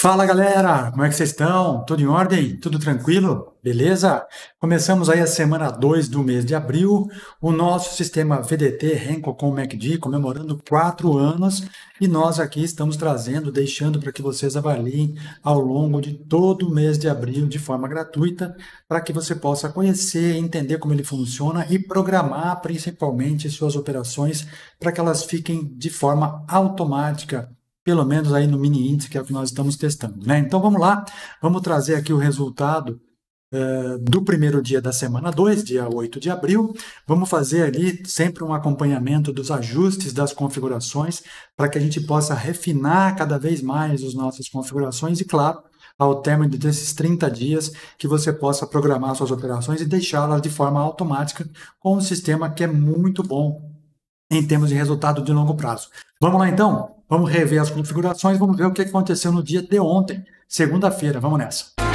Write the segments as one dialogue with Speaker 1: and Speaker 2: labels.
Speaker 1: Fala galera, como é que vocês estão? Tudo em ordem? Tudo tranquilo? Beleza? Começamos aí a semana 2 do mês de abril, o nosso sistema VDT Renko com MACD comemorando 4 anos e nós aqui estamos trazendo, deixando para que vocês avaliem ao longo de todo o mês de abril de forma gratuita, para que você possa conhecer, entender como ele funciona e programar principalmente suas operações para que elas fiquem de forma automática pelo menos aí no mini índice, que é o que nós estamos testando. Né? Então vamos lá, vamos trazer aqui o resultado Uh, do primeiro dia da semana 2, dia 8 de abril. Vamos fazer ali sempre um acompanhamento dos ajustes das configurações para que a gente possa refinar cada vez mais as nossas configurações e, claro, ao término desses 30 dias, que você possa programar suas operações e deixá-las de forma automática com um sistema que é muito bom em termos de resultado de longo prazo. Vamos lá então? Vamos rever as configurações, vamos ver o que aconteceu no dia de ontem, segunda-feira. Vamos nessa.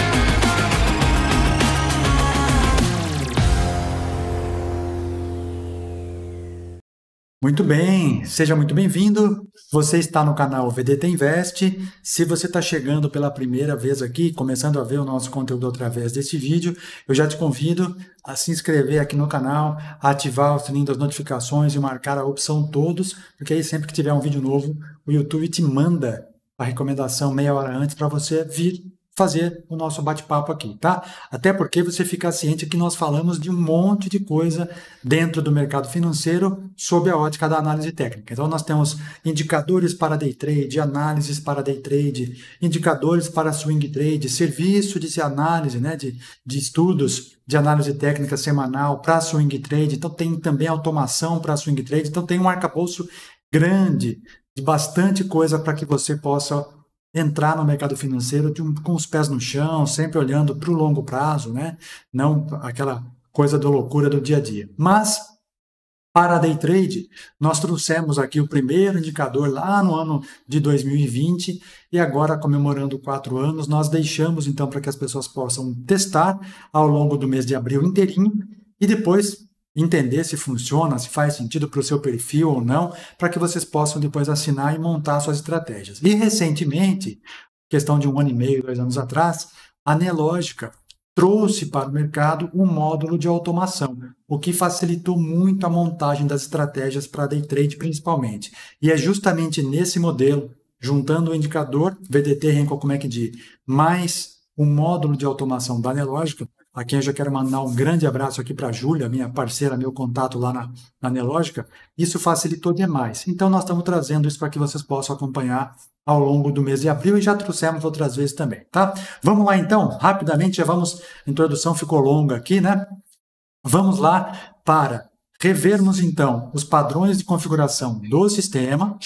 Speaker 1: Muito bem, seja muito bem-vindo. Você está no canal VDT Invest. Se você está chegando pela primeira vez aqui, começando a ver o nosso conteúdo através desse vídeo, eu já te convido a se inscrever aqui no canal, ativar o sininho das notificações e marcar a opção todos, porque aí sempre que tiver um vídeo novo, o YouTube te manda a recomendação meia hora antes para você vir fazer o nosso bate-papo aqui, tá? Até porque você fica ciente que nós falamos de um monte de coisa dentro do mercado financeiro sob a ótica da análise técnica. Então nós temos indicadores para day trade, análises para day trade, indicadores para swing trade, serviço de análise, né, de, de estudos de análise técnica semanal para swing trade. Então tem também automação para swing trade. Então tem um arcabouço grande de bastante coisa para que você possa entrar no mercado financeiro um, com os pés no chão, sempre olhando para o longo prazo, né? Não aquela coisa da loucura do dia a dia. Mas para a day trade, nós trouxemos aqui o primeiro indicador lá no ano de 2020 e agora comemorando quatro anos, nós deixamos então para que as pessoas possam testar ao longo do mês de abril inteirinho e depois entender se funciona, se faz sentido para o seu perfil ou não, para que vocês possam depois assinar e montar suas estratégias. E recentemente, questão de um ano e meio, dois anos atrás, a Nelogica trouxe para o mercado um módulo de automação, o que facilitou muito a montagem das estratégias para day trade principalmente. E é justamente nesse modelo, juntando o indicador VDT Renko Comec é de mais um módulo de automação da Nelogica, Aqui eu já quero mandar um grande abraço aqui para a Júlia, minha parceira, meu contato lá na, na Nelógica. Isso facilitou demais. Então, nós estamos trazendo isso para que vocês possam acompanhar ao longo do mês de abril e já trouxemos outras vezes também, tá? Vamos lá então, rapidamente, já vamos. A introdução ficou longa aqui, né? Vamos lá para revermos então os padrões de configuração do sistema,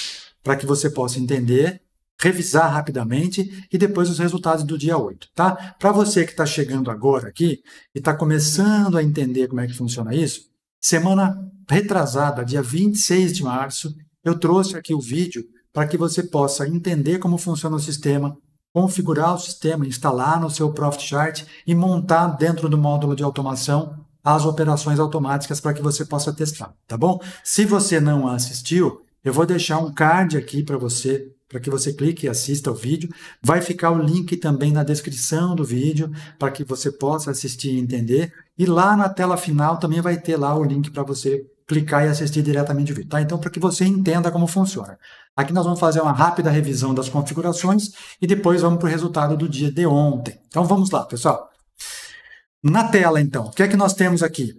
Speaker 1: para que você possa entender revisar rapidamente e depois os resultados do dia 8, tá? Para você que está chegando agora aqui e está começando a entender como é que funciona isso, semana retrasada, dia 26 de março, eu trouxe aqui o vídeo para que você possa entender como funciona o sistema, configurar o sistema, instalar no seu Profit Chart e montar dentro do módulo de automação as operações automáticas para que você possa testar, tá bom? Se você não assistiu, eu vou deixar um card aqui para você para que você clique e assista o vídeo. Vai ficar o link também na descrição do vídeo para que você possa assistir e entender. E lá na tela final também vai ter lá o link para você clicar e assistir diretamente o vídeo, tá? Então, para que você entenda como funciona. Aqui nós vamos fazer uma rápida revisão das configurações e depois vamos para o resultado do dia de ontem. Então, vamos lá, pessoal. Na tela, então, o que é que nós temos aqui?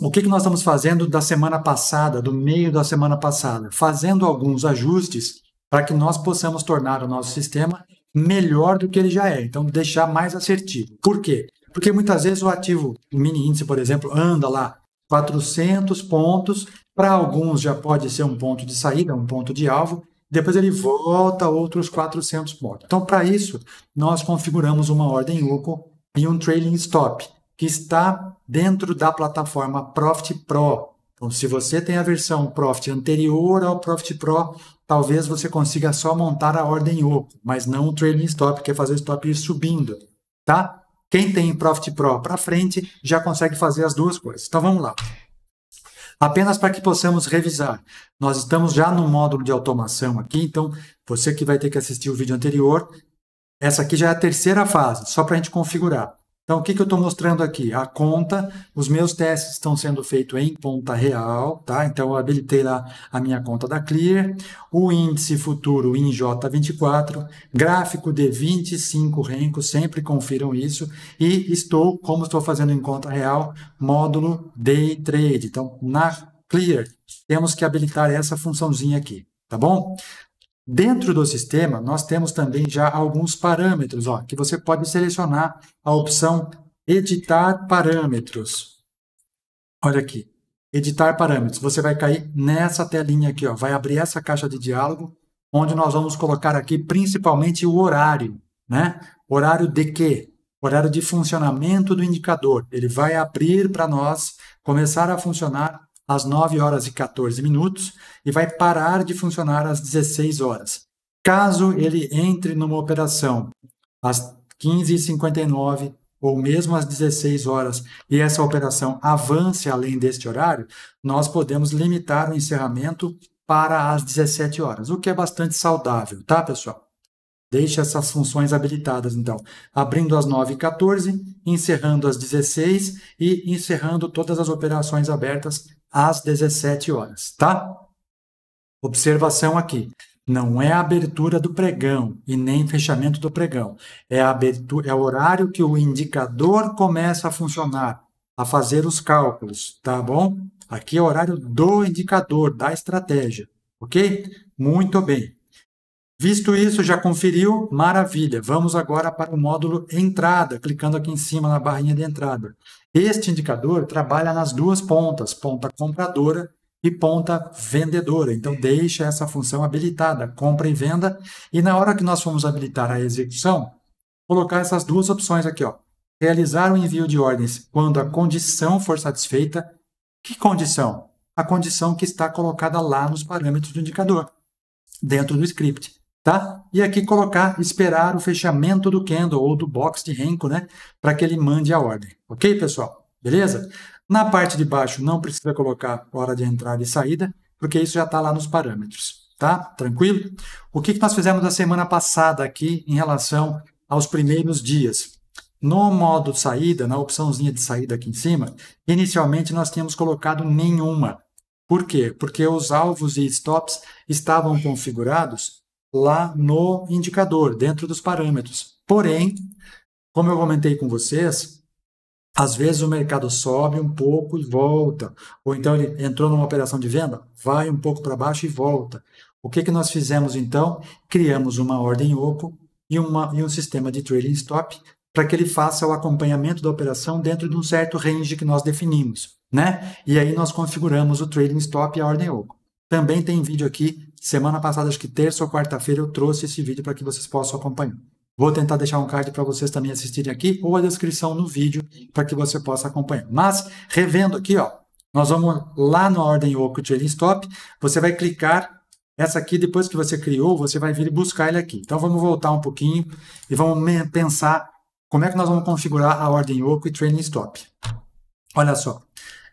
Speaker 1: O que, é que nós estamos fazendo da semana passada, do meio da semana passada? Fazendo alguns ajustes para que nós possamos tornar o nosso sistema melhor do que ele já é, então deixar mais assertivo. Por quê? Porque muitas vezes o ativo o mini índice, por exemplo, anda lá 400 pontos, para alguns já pode ser um ponto de saída, um ponto de alvo, depois ele volta outros 400 pontos. Então, para isso, nós configuramos uma ordem UCO e um trailing stop, que está dentro da plataforma Profit Pro. Então, se você tem a versão Profit anterior ao Profit Pro, talvez você consiga só montar a ordem ou, mas não o trailing stop, que é fazer o stop ir subindo, tá? Quem tem Profit Pro para frente já consegue fazer as duas coisas. Então vamos lá. Apenas para que possamos revisar. Nós estamos já no módulo de automação aqui, então você que vai ter que assistir o vídeo anterior, essa aqui já é a terceira fase, só para a gente configurar. Então, o que, que eu estou mostrando aqui? A conta, os meus testes estão sendo feitos em conta real, tá? Então, eu habilitei lá a minha conta da Clear, o índice futuro em J24, gráfico de 25 rencos, sempre confiram isso, e estou, como estou fazendo em conta real, módulo Day Trade. Então, na Clear, temos que habilitar essa funçãozinha aqui, tá bom? Dentro do sistema, nós temos também já alguns parâmetros, ó, que você pode selecionar a opção editar parâmetros. Olha aqui, editar parâmetros. Você vai cair nessa telinha aqui, ó, vai abrir essa caixa de diálogo, onde nós vamos colocar aqui principalmente o horário, né? Horário de quê? Horário de funcionamento do indicador. Ele vai abrir para nós começar a funcionar às 9 horas e 14 minutos e vai parar de funcionar às 16 horas. Caso ele entre numa operação às 15h59 ou mesmo às 16 horas e essa operação avance além deste horário, nós podemos limitar o encerramento para as 17 horas, o que é bastante saudável, tá, pessoal? Deixe essas funções habilitadas, então. Abrindo às 9h14, encerrando às 16 e encerrando todas as operações abertas às 17 horas, tá? Observação aqui. Não é a abertura do pregão e nem fechamento do pregão. É, a abertura, é o horário que o indicador começa a funcionar, a fazer os cálculos, tá bom? Aqui é o horário do indicador, da estratégia, ok? Muito bem. Visto isso, já conferiu? Maravilha! Vamos agora para o módulo entrada, clicando aqui em cima na barrinha de entrada. Este indicador trabalha nas duas pontas, ponta compradora e ponta vendedora. Então, deixa essa função habilitada, compra e venda. E na hora que nós formos habilitar a execução, colocar essas duas opções aqui, ó. Realizar o envio de ordens quando a condição for satisfeita. Que condição? A condição que está colocada lá nos parâmetros do indicador, dentro do script tá? E aqui colocar esperar o fechamento do candle ou do box de renco, né? Para que ele mande a ordem, ok, pessoal? Beleza? Na parte de baixo não precisa colocar hora de entrada e saída, porque isso já está lá nos parâmetros, tá? Tranquilo? O que, que nós fizemos da semana passada aqui em relação aos primeiros dias? No modo saída, na opçãozinha de saída aqui em cima, inicialmente nós tínhamos colocado nenhuma. Por quê? Porque os alvos e stops estavam configurados lá no indicador, dentro dos parâmetros. Porém, como eu comentei com vocês, às vezes o mercado sobe um pouco e volta, ou então ele entrou numa operação de venda, vai um pouco para baixo e volta. O que, que nós fizemos então? Criamos uma ordem OCO e, uma, e um sistema de trading stop para que ele faça o acompanhamento da operação dentro de um certo range que nós definimos, né? E aí nós configuramos o trading stop e a ordem OCO. Também tem vídeo aqui Semana passada, acho que terça ou quarta-feira, eu trouxe esse vídeo para que vocês possam acompanhar. Vou tentar deixar um card para vocês também assistirem aqui ou a descrição no vídeo para que você possa acompanhar. Mas, revendo aqui, ó, nós vamos lá na ordem Oco Trading Stop, você vai clicar essa aqui, depois que você criou, você vai vir buscar ele aqui. Então, vamos voltar um pouquinho e vamos pensar como é que nós vamos configurar a ordem Oco e Trading Stop. Olha só,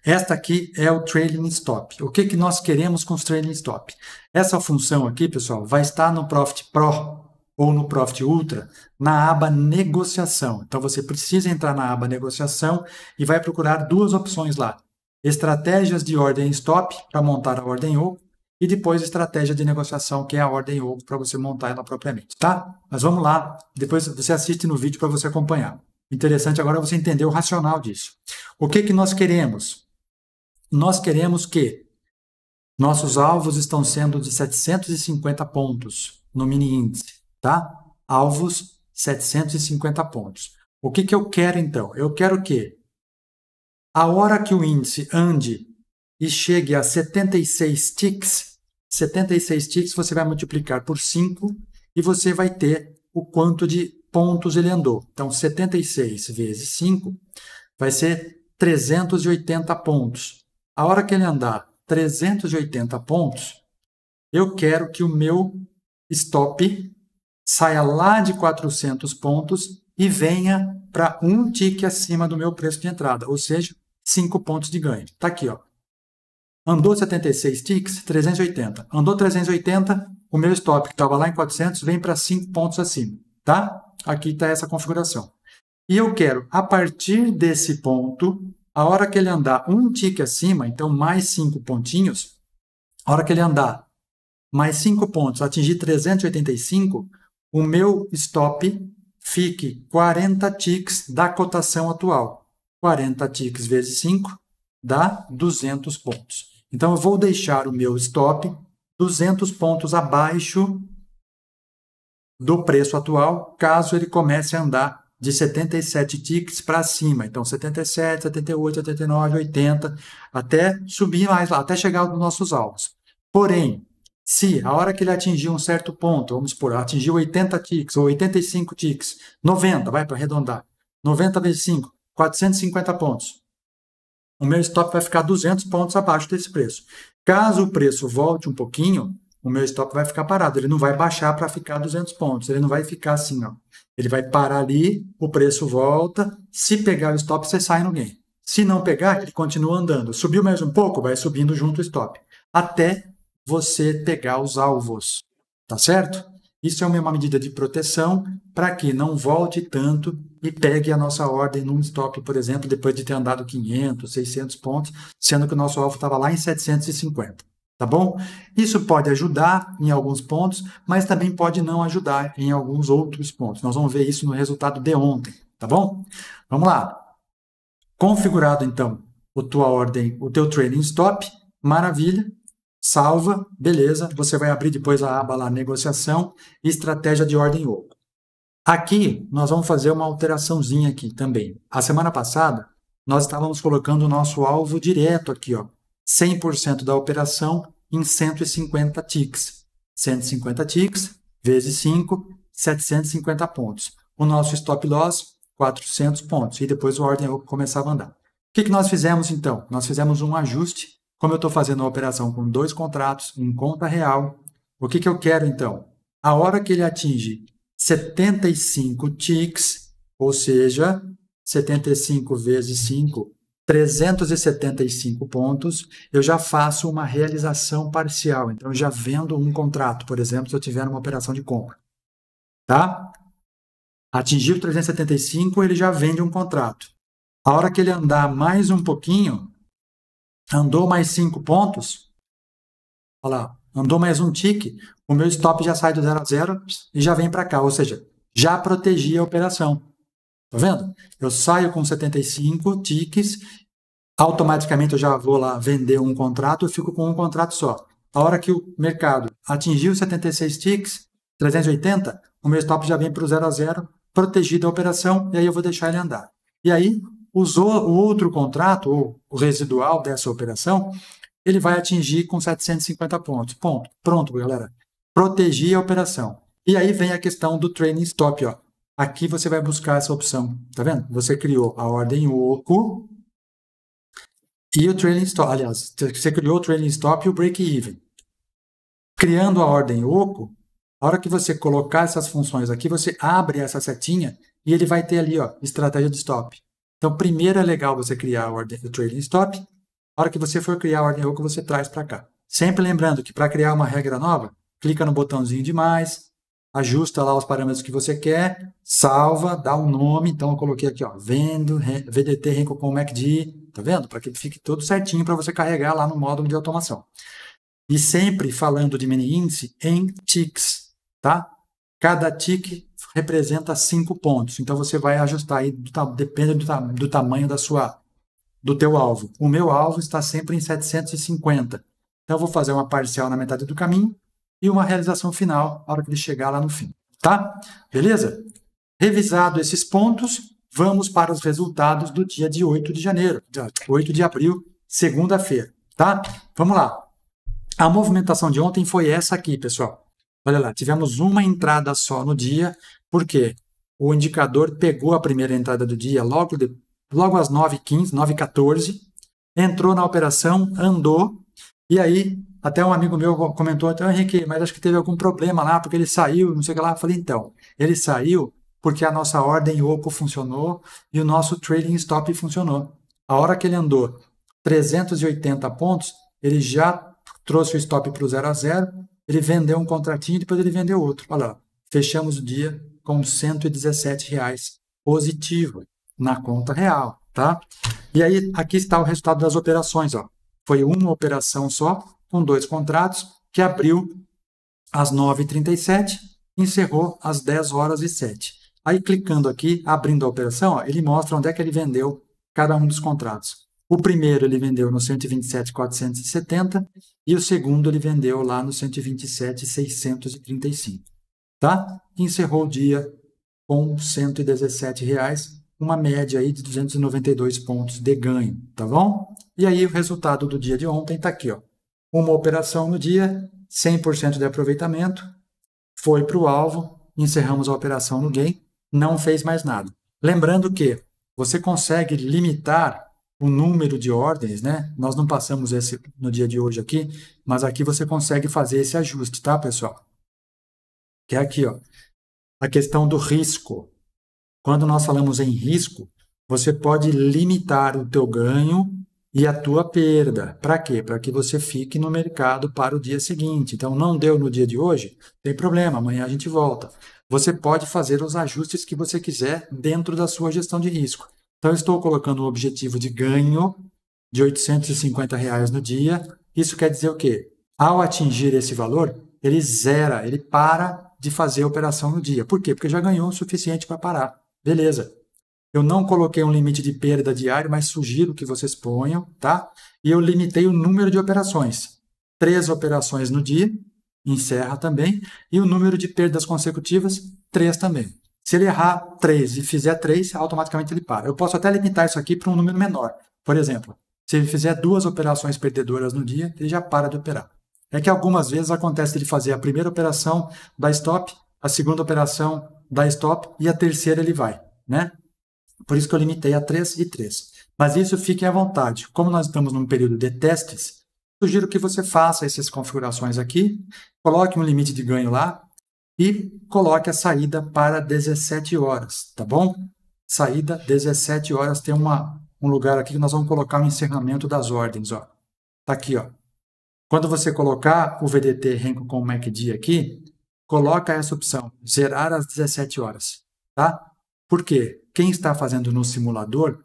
Speaker 1: esta aqui é o trailing stop. O que, que nós queremos com os trailing stop? Essa função aqui, pessoal, vai estar no Profit Pro ou no Profit Ultra na aba negociação. Então você precisa entrar na aba negociação e vai procurar duas opções lá. Estratégias de ordem stop para montar a ordem ou e depois estratégia de negociação, que é a ordem ou para você montar ela propriamente, tá? Mas vamos lá, depois você assiste no vídeo para você acompanhar. Interessante agora você entender o racional disso. O que que nós queremos? nós queremos que nossos alvos estão sendo de 750 pontos no mini índice, tá? Alvos 750 pontos. O que, que eu quero então? Eu quero que a hora que o índice ande e chegue a 76 ticks, 76 ticks você vai multiplicar por 5 e você vai ter o quanto de pontos ele andou. Então, 76 vezes 5 vai ser 380 pontos. A hora que ele andar 380 pontos, eu quero que o meu stop saia lá de 400 pontos e venha para um tique acima do meu preço de entrada, ou seja, 5 pontos de ganho. Está aqui, ó. Andou 76 ticks, 380. Andou 380, o meu stop que estava lá em 400 vem para 5 pontos acima, tá? Aqui está essa configuração. E eu quero, a partir desse ponto, a hora que ele andar um tique acima, então mais cinco pontinhos, a hora que ele andar mais cinco pontos, atingir 385, o meu stop fique 40 ticks da cotação atual. 40 ticks vezes 5 dá 200 pontos. Então, eu vou deixar o meu stop 200 pontos abaixo do preço atual, caso ele comece a andar de 77 ticks para cima. Então, 77, 78, 79, 80, até subir mais lá, até chegar nos nossos alvos. Porém, se a hora que ele atingir um certo ponto, vamos supor, atingiu 80 ticks ou 85 ticks, 90, vai para arredondar, 90 vezes 5, 450 pontos. O meu stop vai ficar 200 pontos abaixo desse preço. Caso o preço volte um pouquinho, o meu stop vai ficar parado, ele não vai baixar para ficar 200 pontos, ele não vai ficar assim, ó. Ele vai parar ali, o preço volta, se pegar o stop, você sai no gain. Se não pegar, ele continua andando. Subiu mais um pouco, vai subindo junto o stop, até você pegar os alvos, tá certo? Isso é uma medida de proteção para que não volte tanto e pegue a nossa ordem num stop, por exemplo, depois de ter andado 500, 600 pontos, sendo que o nosso alvo estava lá em 750 tá bom? Isso pode ajudar em alguns pontos, mas também pode não ajudar em alguns outros pontos. Nós vamos ver isso no resultado de ontem, tá bom? Vamos lá. Configurado então o tua ordem, o teu trading stop, maravilha. Salva, beleza. Você vai abrir depois a aba lá negociação, estratégia de ordem oco. Aqui nós vamos fazer uma alteraçãozinha aqui também. A semana passada nós estávamos colocando o nosso alvo direto aqui, ó, 100% da operação em 150 ticks. 150 ticks vezes 5, 750 pontos. O nosso stop loss, 400 pontos. E depois o ordem começava a andar. O que, que nós fizemos então? Nós fizemos um ajuste. Como eu estou fazendo uma operação com dois contratos, em conta real, o que, que eu quero então? A hora que ele atinge 75 ticks, ou seja, 75 vezes 5, 375 pontos, eu já faço uma realização parcial. Então, já vendo um contrato, por exemplo, se eu tiver uma operação de compra. Tá? Atingir 375, ele já vende um contrato. A hora que ele andar mais um pouquinho, andou mais 5 pontos, olha lá, andou mais um tique, o meu stop já sai do 0 a 0 e já vem para cá. Ou seja, já protegi a operação. Tá vendo? Eu saio com 75 ticks. automaticamente eu já vou lá vender um contrato, eu fico com um contrato só. A hora que o mercado atingiu 76 ticks, 380, o meu stop já vem para o 0 a 0, protegido a operação, e aí eu vou deixar ele andar. E aí, usou o outro contrato, ou o residual dessa operação, ele vai atingir com 750 pontos. Ponto. Pronto, galera. Protegi a operação. E aí vem a questão do training stop, ó. Aqui você vai buscar essa opção, tá vendo? Você criou a ordem OCO e o trailing stop. Aliás, você criou o trailing stop e o break even. Criando a ordem OCO, a hora que você colocar essas funções aqui, você abre essa setinha e ele vai ter ali, ó, estratégia de stop. Então, primeiro é legal você criar a ordem, o trailing stop. A hora que você for criar a ordem OCO, você traz para cá. Sempre lembrando que para criar uma regra nova, clica no botãozinho de mais, ajusta lá os parâmetros que você quer, salva, dá um nome. Então, eu coloquei aqui, ó, vendo, VDT Recompon MACD, tá vendo? Para que fique tudo certinho para você carregar lá no módulo de automação. E sempre falando de mini índice em ticks, tá? Cada tick representa cinco pontos. Então, você vai ajustar aí, do, depende do, do tamanho da sua, do teu alvo. O meu alvo está sempre em 750. Então, eu vou fazer uma parcial na metade do caminho, e uma realização final na hora que ele chegar lá no fim. Tá? Beleza? Revisado esses pontos, vamos para os resultados do dia de 8 de janeiro, 8 de abril, segunda-feira. Tá? Vamos lá. A movimentação de ontem foi essa aqui, pessoal. Olha lá, tivemos uma entrada só no dia, porque o indicador pegou a primeira entrada do dia logo, de, logo às 9h15, 9h14, entrou na operação, andou, e aí até um amigo meu comentou, até, então, Henrique, mas acho que teve algum problema lá, porque ele saiu, não sei o que lá. Eu falei, então, ele saiu porque a nossa ordem OPO funcionou e o nosso trading stop funcionou. A hora que ele andou 380 pontos, ele já trouxe o stop para o 0 a 0, ele vendeu um contratinho e depois ele vendeu outro. Olha lá, fechamos o dia com 117 reais positivo na conta real, tá? E aí aqui está o resultado das operações, ó. Foi uma operação só, com dois contratos, que abriu às 9h37 encerrou às 10 horas e 7. Aí, clicando aqui, abrindo a operação, ó, ele mostra onde é que ele vendeu cada um dos contratos. O primeiro ele vendeu no 127,470 e o segundo ele vendeu lá no 127,635. Tá? E encerrou o dia com R$ 117, reais, uma média aí de 292 pontos de ganho, tá bom? E aí o resultado do dia de ontem está aqui, ó uma operação no dia, 100% de aproveitamento, foi para o alvo, encerramos a operação no gain, não fez mais nada. Lembrando que você consegue limitar o número de ordens, né? Nós não passamos esse no dia de hoje aqui, mas aqui você consegue fazer esse ajuste, tá, pessoal? Que é aqui, ó. A questão do risco. Quando nós falamos em risco, você pode limitar o teu ganho e a tua perda. Para quê? Para que você fique no mercado para o dia seguinte. Então, não deu no dia de hoje? Tem problema, amanhã a gente volta. Você pode fazer os ajustes que você quiser dentro da sua gestão de risco. Então, estou colocando o um objetivo de ganho de R$ 850 reais no dia. Isso quer dizer o quê? Ao atingir esse valor, ele zera, ele para de fazer a operação no dia. Por quê? Porque já ganhou o suficiente para parar. Beleza. Eu não coloquei um limite de perda diário, mas sugiro que vocês ponham, tá? E eu limitei o número de operações. Três operações no dia, encerra também. E o número de perdas consecutivas, três também. Se ele errar três e fizer três, automaticamente ele para. Eu posso até limitar isso aqui para um número menor. Por exemplo, se ele fizer duas operações perdedoras no dia, ele já para de operar. É que algumas vezes acontece ele fazer a primeira operação da stop, a segunda operação da stop e a terceira ele vai, né? Por isso que eu limitei a 3 e 3. Mas isso fiquem à vontade. Como nós estamos num período de testes, sugiro que você faça essas configurações aqui, coloque um limite de ganho lá e coloque a saída para 17 horas, tá bom? Saída 17 horas tem uma, um lugar aqui que nós vamos colocar o um encerramento das ordens, ó. Tá aqui, ó. Quando você colocar o VDT Renko com o MACD aqui, coloca essa opção, zerar às 17 horas, tá? Por quê? quem está fazendo no simulador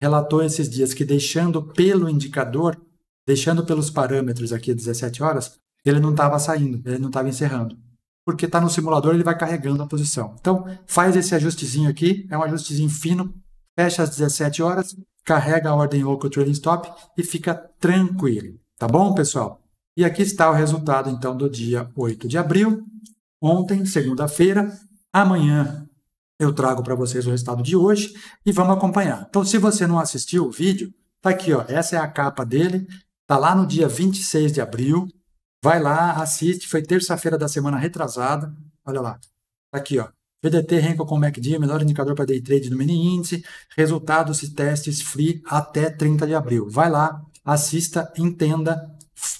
Speaker 1: relatou esses dias que deixando pelo indicador, deixando pelos parâmetros aqui 17 horas, ele não estava saindo, ele não estava encerrando. Porque está no simulador, ele vai carregando a posição. Então, faz esse ajustezinho aqui, é um ajustezinho fino, fecha às 17 horas, carrega a ordem Oco Trading Stop e fica tranquilo. Tá bom, pessoal? E aqui está o resultado, então, do dia 8 de abril, ontem, segunda-feira. Amanhã, eu trago para vocês o resultado de hoje e vamos acompanhar. Então, se você não assistiu o vídeo, tá aqui, ó, essa é a capa dele, tá lá no dia 26 de abril. Vai lá, assiste, foi terça-feira da semana retrasada. Olha lá. Tá aqui, ó. VDT Renko com MACD, melhor indicador para day trade do mini índice, resultados e testes free até 30 de abril. Vai lá, assista, entenda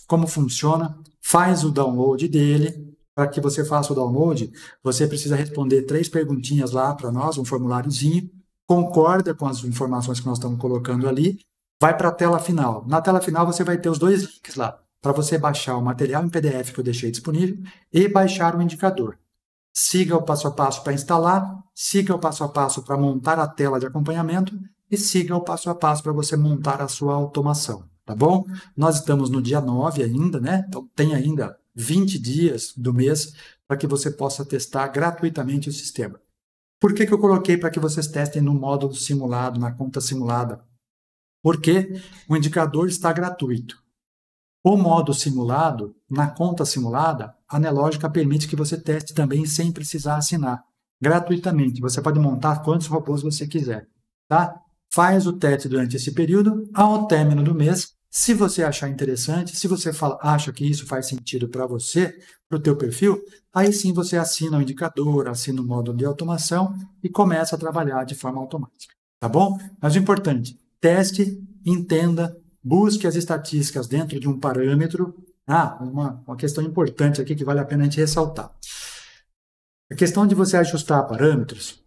Speaker 1: como funciona, faz o download dele, para que você faça o download, você precisa responder três perguntinhas lá para nós, um formuláriozinho, concorda com as informações que nós estamos colocando ali, vai para a tela final. Na tela final você vai ter os dois links lá, para você baixar o material em PDF que eu deixei disponível e baixar o indicador. Siga o passo a passo para instalar, siga o passo a passo para montar a tela de acompanhamento e siga o passo a passo para você montar a sua automação, tá bom? Nós estamos no dia 9 ainda, né? Então tem ainda 20 dias do mês para que você possa testar gratuitamente o sistema. Por que, que eu coloquei para que vocês testem no módulo simulado, na conta simulada? Porque o indicador está gratuito. O modo simulado, na conta simulada, a Nelogica permite que você teste também sem precisar assinar, gratuitamente. Você pode montar quantos robôs você quiser, tá? Faz o teste durante esse período, ao término do mês, se você achar interessante, se você fala, acha que isso faz sentido para você, para o teu perfil, aí sim você assina o indicador, assina o módulo de automação e começa a trabalhar de forma automática, tá bom? Mas o importante, teste, entenda, busque as estatísticas dentro de um parâmetro. Ah, uma, uma questão importante aqui que vale a pena a gente ressaltar. A questão de você ajustar parâmetros,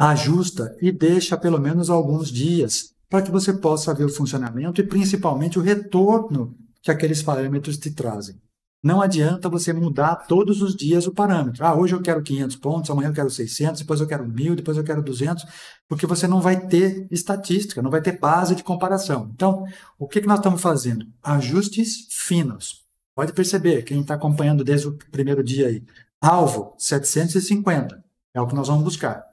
Speaker 1: ajusta e deixa pelo menos alguns dias para que você possa ver o funcionamento e principalmente o retorno que aqueles parâmetros te trazem. Não adianta você mudar todos os dias o parâmetro. Ah, hoje eu quero 500 pontos, amanhã eu quero 600, depois eu quero 1.000, depois eu quero 200, porque você não vai ter estatística, não vai ter base de comparação. Então, o que, que nós estamos fazendo? Ajustes finos. Pode perceber, quem está acompanhando desde o primeiro dia aí. Alvo, 750. É o que nós vamos buscar.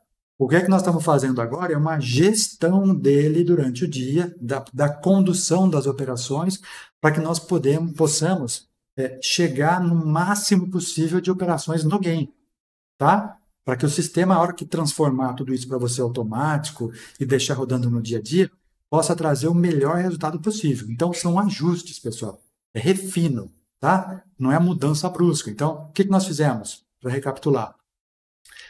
Speaker 1: O que é que nós estamos fazendo agora é uma gestão dele durante o dia, da, da condução das operações, para que nós podemos, possamos é, chegar no máximo possível de operações no game, tá? Para que o sistema, a hora que transformar tudo isso para você automático e deixar rodando no dia a dia, possa trazer o melhor resultado possível. Então, são ajustes, pessoal. É refino, tá? Não é mudança brusca. Então, o que, que nós fizemos? Para recapitular.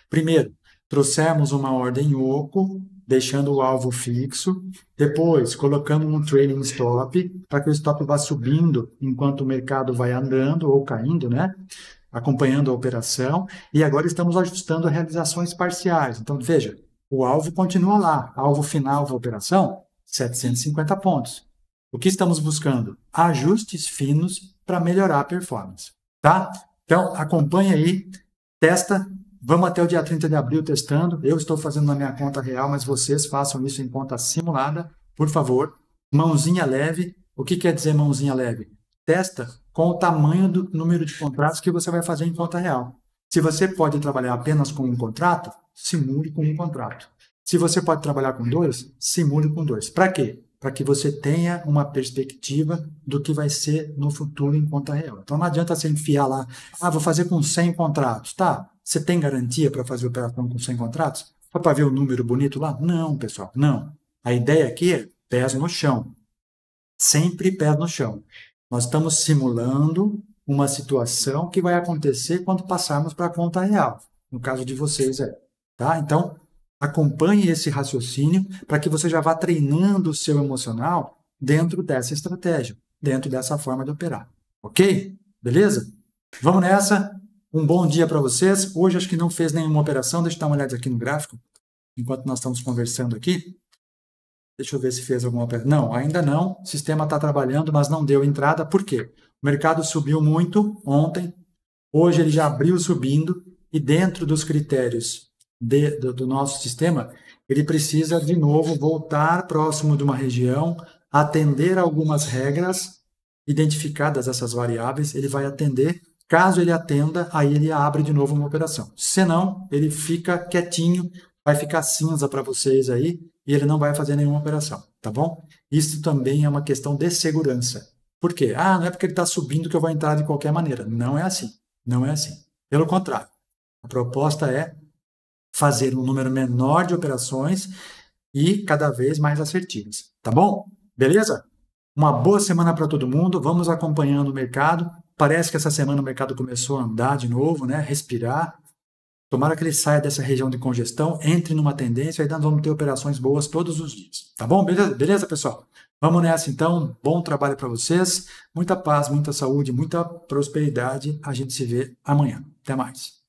Speaker 1: Primeiro, trouxemos uma ordem oco, deixando o alvo fixo. Depois, colocamos um trailing stop, para que o stop vá subindo enquanto o mercado vai andando ou caindo, né? Acompanhando a operação. E agora estamos ajustando realizações parciais. Então, veja, o alvo continua lá. Alvo final da operação, 750 pontos. O que estamos buscando? Ajustes finos para melhorar a performance, tá? Então, acompanha aí, testa Vamos até o dia 30 de abril testando. Eu estou fazendo na minha conta real, mas vocês façam isso em conta simulada, por favor. Mãozinha leve. O que quer dizer mãozinha leve? Testa com o tamanho do número de contratos que você vai fazer em conta real. Se você pode trabalhar apenas com um contrato, simule com um contrato. Se você pode trabalhar com dois, simule com dois. Para quê? para que você tenha uma perspectiva do que vai ser no futuro em conta real. Então não adianta você enfiar lá, ah, vou fazer com 100 contratos. Tá, você tem garantia para fazer operação com 100 contratos? Só para ver o um número bonito lá? Não, pessoal, não. A ideia aqui é pés no chão. Sempre pés no chão. Nós estamos simulando uma situação que vai acontecer quando passarmos para a conta real. No caso de vocês, é. Tá? Então, Acompanhe esse raciocínio para que você já vá treinando o seu emocional dentro dessa estratégia, dentro dessa forma de operar. Ok? Beleza? Vamos nessa. Um bom dia para vocês. Hoje acho que não fez nenhuma operação. Deixa eu dar uma olhada aqui no gráfico, enquanto nós estamos conversando aqui. Deixa eu ver se fez alguma operação. Não, ainda não. O sistema está trabalhando, mas não deu entrada. Por quê? O mercado subiu muito ontem. Hoje ele já abriu subindo. E dentro dos critérios de, do, do nosso sistema, ele precisa, de novo, voltar próximo de uma região, atender algumas regras, identificadas essas variáveis, ele vai atender. Caso ele atenda, aí ele abre de novo uma operação. Senão, ele fica quietinho, vai ficar cinza para vocês aí e ele não vai fazer nenhuma operação, tá bom? Isso também é uma questão de segurança. Por quê? Ah, não é porque ele está subindo que eu vou entrar de qualquer maneira. Não é assim. Não é assim. Pelo contrário, a proposta é fazer um número menor de operações e cada vez mais assertivas. Tá bom? Beleza? Uma boa semana para todo mundo. Vamos acompanhando o mercado. Parece que essa semana o mercado começou a andar de novo, né? Respirar. Tomara que ele saia dessa região de congestão, entre numa tendência, e nós vamos ter operações boas todos os dias. Tá bom? Beleza, Beleza pessoal? Vamos nessa então. Bom trabalho para vocês. Muita paz, muita saúde, muita prosperidade. A gente se vê amanhã. Até mais.